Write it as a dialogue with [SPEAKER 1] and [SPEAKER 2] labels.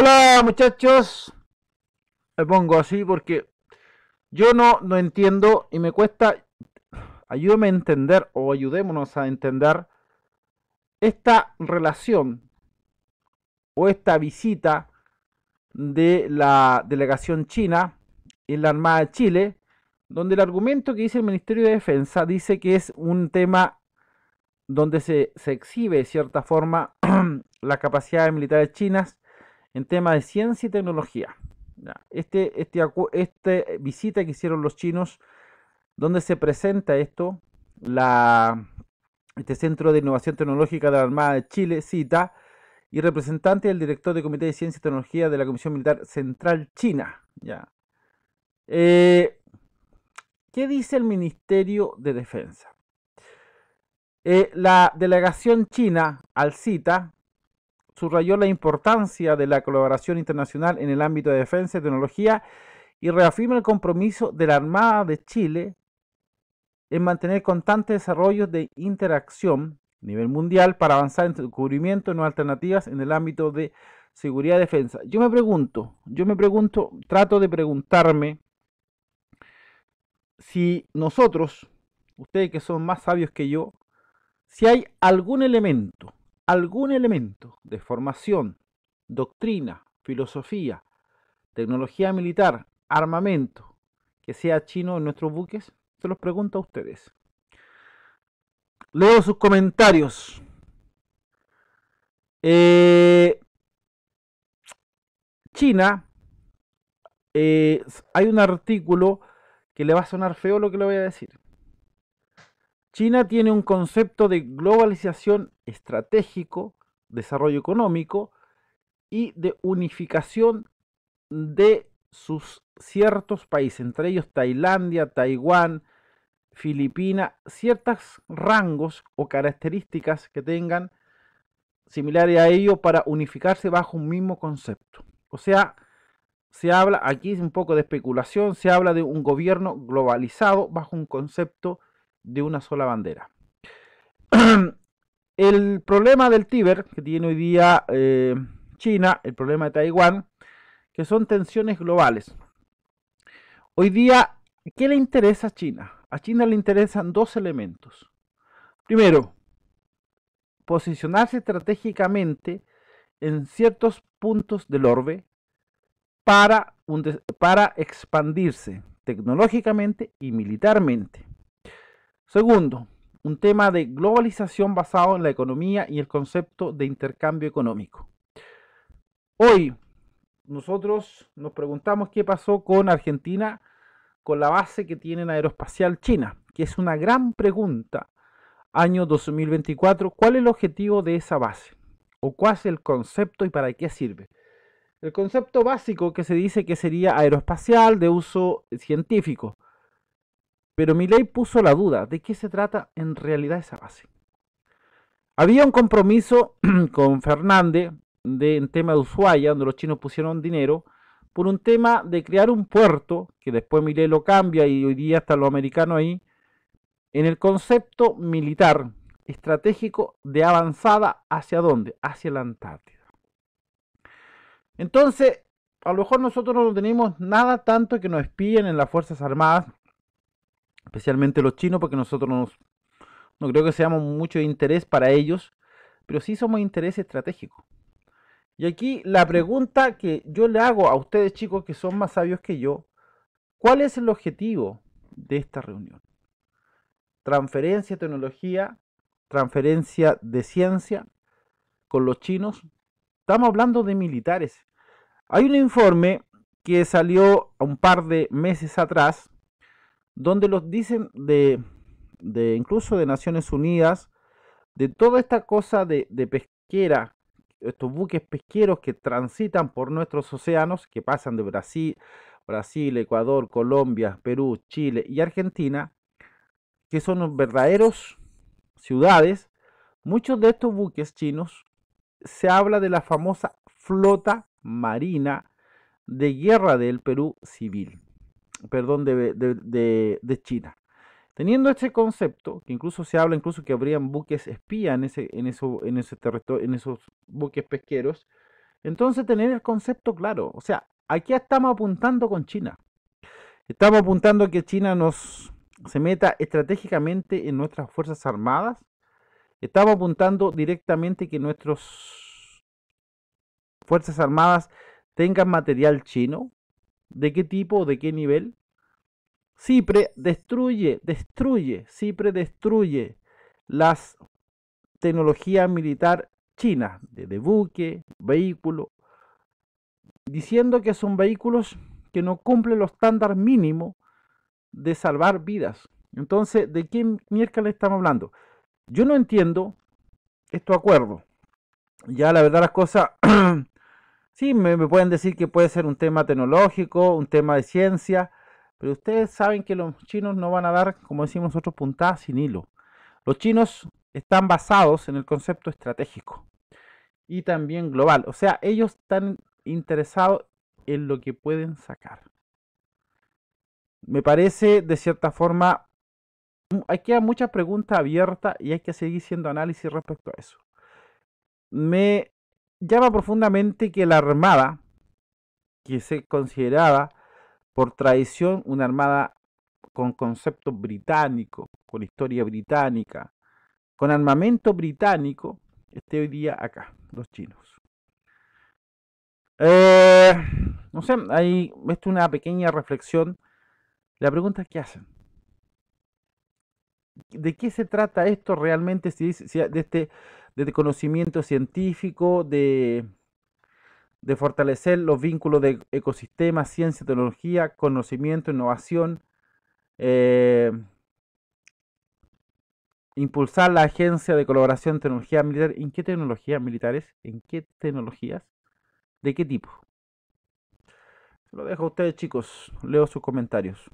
[SPEAKER 1] Hola muchachos, me pongo así porque yo no, no entiendo y me cuesta, ayúdame a entender o ayudémonos a entender esta relación o esta visita de la delegación china en la Armada de Chile, donde el argumento que dice el Ministerio de Defensa dice que es un tema donde se, se exhibe de cierta forma las capacidades militares chinas en tema de ciencia y tecnología. esta este, este, visita que hicieron los chinos, donde se presenta esto, la, este Centro de Innovación Tecnológica de la Armada de Chile, CITA, y representante del director del Comité de Ciencia y Tecnología de la Comisión Militar Central China. Ya. Eh, ¿Qué dice el Ministerio de Defensa? Eh, la delegación china al CITA subrayó la importancia de la colaboración internacional en el ámbito de defensa y tecnología y reafirma el compromiso de la Armada de Chile en mantener constantes desarrollos de interacción a nivel mundial para avanzar en descubrimiento de nuevas alternativas en el ámbito de seguridad y defensa. Yo me pregunto, yo me pregunto, trato de preguntarme si nosotros, ustedes que son más sabios que yo, si hay algún elemento algún elemento de formación, doctrina, filosofía, tecnología militar, armamento que sea chino en nuestros buques? Se los pregunto a ustedes. Leo sus comentarios. Eh, China, eh, hay un artículo que le va a sonar feo lo que le voy a decir. China tiene un concepto de globalización estratégico, desarrollo económico y de unificación de sus ciertos países, entre ellos Tailandia, Taiwán, Filipinas, ciertos rangos o características que tengan similares a ello para unificarse bajo un mismo concepto. O sea, se habla aquí un poco de especulación, se habla de un gobierno globalizado bajo un concepto de una sola bandera. El problema del Tíber que tiene hoy día eh, China, el problema de Taiwán, que son tensiones globales. Hoy día, ¿qué le interesa a China? A China le interesan dos elementos. Primero, posicionarse estratégicamente en ciertos puntos del orbe para, para expandirse tecnológicamente y militarmente. Segundo, un tema de globalización basado en la economía y el concepto de intercambio económico. Hoy nosotros nos preguntamos qué pasó con Argentina con la base que tiene Aeroespacial China, que es una gran pregunta. Año 2024, ¿cuál es el objetivo de esa base? ¿O cuál es el concepto y para qué sirve? El concepto básico que se dice que sería aeroespacial de uso científico pero Milley puso la duda de qué se trata en realidad esa base. Había un compromiso con Fernández de, en tema de Ushuaia, donde los chinos pusieron dinero, por un tema de crear un puerto, que después Milei lo cambia y hoy día hasta lo americano ahí, en el concepto militar estratégico de avanzada hacia dónde? Hacia la Antártida. Entonces, a lo mejor nosotros no tenemos nada tanto que nos espíen en las Fuerzas Armadas, especialmente los chinos, porque nosotros no creo que seamos mucho interés para ellos, pero sí somos interés estratégico. Y aquí la pregunta que yo le hago a ustedes chicos que son más sabios que yo, ¿cuál es el objetivo de esta reunión? Transferencia de tecnología, transferencia de ciencia con los chinos. Estamos hablando de militares. Hay un informe que salió a un par de meses atrás, donde los dicen de, incluso de Naciones Unidas, de toda esta cosa de, de pesquera, estos buques pesqueros que transitan por nuestros océanos, que pasan de Brasil, Brasil, Ecuador, Colombia, Perú, Chile y Argentina, que son verdaderos ciudades, muchos de estos buques chinos se habla de la famosa flota marina de guerra del Perú civil perdón, de, China. Teniendo este concepto, que incluso se habla incluso que habrían buques espía en ese, en eso, en ese territorio, en esos buques pesqueros, entonces tener el concepto claro, o sea, aquí estamos apuntando con China. Estamos apuntando a que China nos se meta estratégicamente en nuestras fuerzas armadas. Estamos apuntando directamente que nuestras fuerzas armadas tengan material chino, ¿De qué tipo? o ¿De qué nivel? Cipre destruye, destruye, Cipre destruye las tecnologías militar chinas, de, buque, vehículo, diciendo que son vehículos que no cumplen los estándares mínimos de salvar vidas. Entonces, ¿de qué le estamos hablando? Yo no entiendo estos acuerdo. Ya la verdad las cosas Sí, me, pueden decir que puede ser un tema tecnológico, un tema de ciencia, pero ustedes saben que los chinos no van a dar, como decimos nosotros, puntadas sin hilo. Los chinos están basados en el concepto estratégico y también global. O sea, ellos están interesados en lo que pueden sacar. Me parece, de cierta forma, hay que muchas preguntas abiertas y hay que seguir haciendo análisis respecto a eso. Me llama profundamente que la Armada, que se consideraba por tradición una armada con concepto británico, con historia británica, con armamento británico, esté hoy día acá, los chinos. Eh, no sé, ahí esto es una pequeña reflexión. La pregunta es, ¿qué hacen? de qué se trata esto realmente, de, este, de este conocimiento científico, de, de fortalecer los vínculos de ecosistema, ciencia, tecnología, conocimiento, innovación, eh, impulsar la agencia de colaboración tecnología militar. ¿En qué tecnologías militares? ¿En qué tecnologías? ¿De qué tipo? Se lo dejo a ustedes chicos, leo sus comentarios.